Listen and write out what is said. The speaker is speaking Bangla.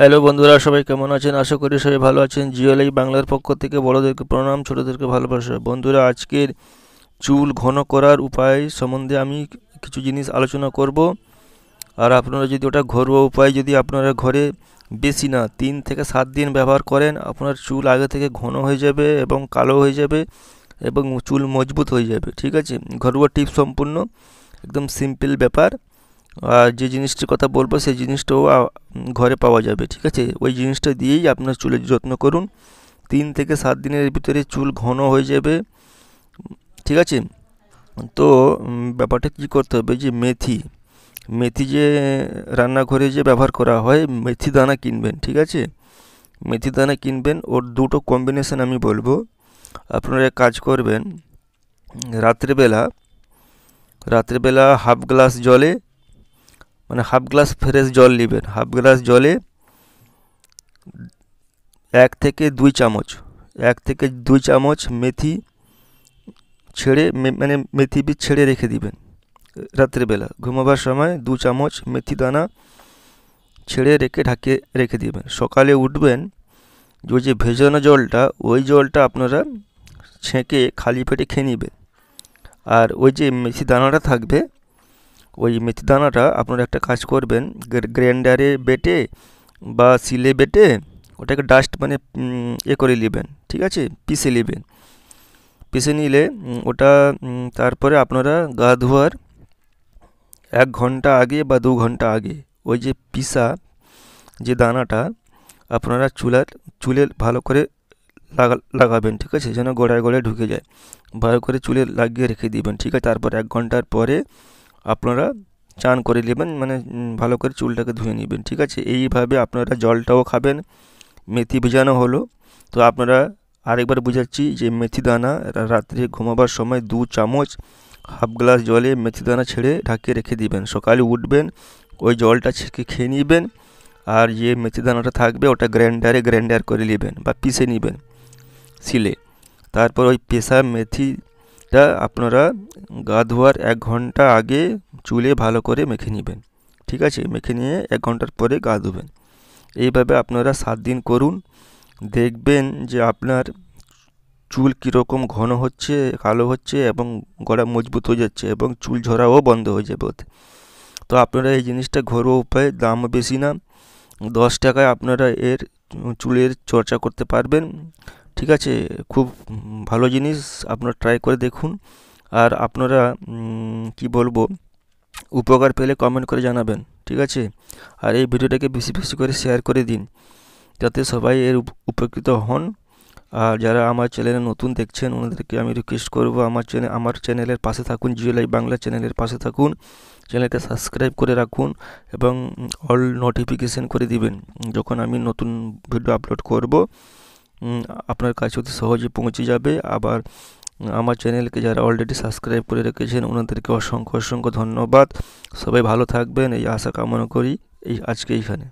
হ্যালো বন্ধুরা সবাই কেমন আছেন আশা করি সবাই ভালো আছেন জিওলাই বাংলার পক্ষ থেকে বড়োদেরকে প্রণাম ছোটোদেরকে ভালোবাসা বন্ধুরা আজকের চুল ঘন করার উপায় সম্বন্ধে আমি কিছু জিনিস আলোচনা করব আর আপনারা যদি ওটা ঘরোয়া উপায় যদি আপনারা ঘরে বেশি না তিন থেকে সাত দিন ব্যবহার করেন আপনার চুল আগে থেকে ঘন হয়ে যাবে এবং কালো হয়ে যাবে এবং চুল মজবুত হয়ে যাবে ঠিক আছে ঘরোয়া টিপ সম্পূর্ণ একদম সিম্পল ব্যাপার যে জিনিসটির কথা বলবো সেই জিনিসটাও ঘরে পাওয়া যাবে ঠিক আছে ওই জিনিসটা দিয়েই আপনার চুলের যত্ন করুন তিন থেকে সাত দিনের ভিতরে চুল ঘন হয়ে যাবে ঠিক আছে তো ব্যাপারটা কি করতে হবে যে মেথি মেথি যে রান্নাঘরে যে ব্যবহার করা হয় মেথি দানা কিনবেন ঠিক আছে মেথি দানা কিনবেন ওর দুটো কম্বিনেশান আমি বলবো আপনারা কাজ করবেন রাত্রেবেলা রাত্রেবেলা হাফ গ্লাস জলে মানে হাফ গ্লাস ফ্রেশ জল নেবেন হাফ গ্লাস জলে এক থেকে দুই চামচ এক থেকে দুই চামচ মেথি ছেড়ে মানে মেথি বীজ ছেড়ে রেখে দিবেন রাত্রেবেলা ঘুমাবার সময় দু চামচ মেথি দানা ছেড়ে রেখে ঢাকিয়ে রেখে দিবেন সকালে উঠবেন যে যে ভেজানো জলটা ওই জলটা আপনারা ছেঁকে খালি পেটে খেয়ে নেবেন আর ওই যে মেথি দানাটা থাকবে ওই মেথিদানাটা আপনারা একটা কাজ করবেন গ্রাইন্ডারে বেটে বা সিলে বেটে ওটাকে ডাস্ট মানে এ করে নেবেন ঠিক আছে পিষে নেবেন পিষে নিলে ওটা তারপরে আপনারা গা ধোয়ার এক ঘন্টা আগে বা দু ঘন্টা আগে ওই যে পিসা যে দানাটা আপনারা চুলার চুলে ভালো করে লাগা লাগাবেন ঠিক আছে যেন গোড়ায় গোড়ায় ঢুকে যায় ভালো করে চুলে লাগিয়ে রেখে দিবেন ঠিক আছে তারপর এক ঘন্টার পরে আপনারা চান করে নেবেন মানে ভালো করে চুলটাকে ধুয়ে নেবেন ঠিক আছে এইভাবে আপনারা জলটাও খাবেন মেথি ভেজানো হলো তো আপনারা আরেকবার বুঝাচ্ছি যে মেথি দানা রাত্রে ঘুমাবার সময় দু চামচ হাফ গ্লাস জলে মেথি দানা ছেড়ে ঢাকিয়ে রেখে দিবেন সকালে উঠবেন ওই জলটা ছেঁকে খেয়ে নেবেন আর যে মেথি দানাটা থাকবে ওটা গ্র্যান্ডারে গ্র্যান্ডার করে নেবেন বা পিষে নেবেন শিলে তারপর ওই পেশা মেথি তা আপনারা গা ধোয়ার এক ঘন্টা আগে চুলে ভালো করে মেখে নেবেন ঠিক আছে মেখে নিয়ে এক ঘন্টার পরে গা ধুবেন এইভাবে আপনারা সাত দিন করুন দেখবেন যে আপনার চুল কীরকম ঘন হচ্ছে কালো হচ্ছে এবং গড়া মজবুত হয়ে যাচ্ছে এবং চুল ঝরাও বন্ধ হয়ে যাবে তো আপনারা এই জিনিসটা ঘরোয়া উপায়ে দাম বেশি না দশ টাকায় আপনারা এর চুলের চর্চা করতে পারবেন ঠিক আছে খুব ভালো জিনিস আপনারা ট্রাই করে দেখুন আর আপনারা কি বলবো উপকার পেলে কমেন্ট করে জানাবেন ঠিক আছে আর এই ভিডিওটাকে বেশি বেশি করে শেয়ার করে দিন যাতে সবাই এর উপকৃত হন আর যারা আমার চ্যানেলে নতুন দেখছেন ওনাদেরকে আমি রিকোয়েস্ট করব আমার চ্যানেল আমার চ্যানেলের পাশে থাকুন লাইভ বাংলা চ্যানেলের পাশে থাকুন চ্যানেলকে সাবস্ক্রাইব করে রাখুন এবং অল নোটিফিকেশান করে দিবেন যখন আমি নতুন ভিডিও আপলোড করব আপনার কাছে অতি সহজে পৌঁছে যাবে আবার আমার চ্যানেলকে যারা অলরেডি সাবস্ক্রাইব করে রেখেছেন ওনাদেরকে অসংখ্য অসংখ্য ধন্যবাদ সবাই ভালো থাকবেন এই আশা কামনা করি এই আজকে এইখানে